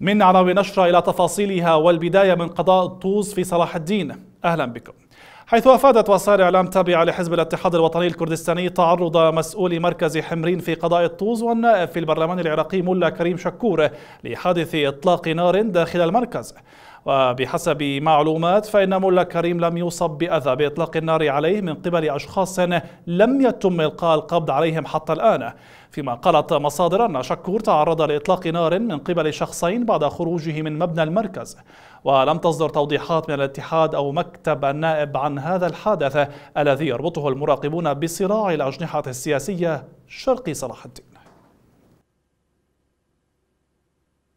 من عناوين نشرة إلى تفاصيلها والبداية من قضاء الطوز في صلاح الدين أهلا بكم حيث أفادت وسائل إعلام تابعة لحزب الاتحاد الوطني الكردستاني تعرض مسؤول مركز حمرين في قضاء الطوز والنائب في البرلمان العراقي ملا كريم شكور لحادث إطلاق نار داخل المركز وبحسب معلومات فإن ملا كريم لم يصب بأذى بإطلاق النار عليه من قبل أشخاص لم يتم إلقاء القبض عليهم حتى الآن فيما قالت مصادر أن شكور تعرض لإطلاق نار من قبل شخصين بعد خروجه من مبنى المركز ولم تصدر توضيحات من الاتحاد أو مكتب النائب عن هذا الحادث الذي يربطه المراقبون بصراع الأجنحة السياسية شرقي صلاح الدين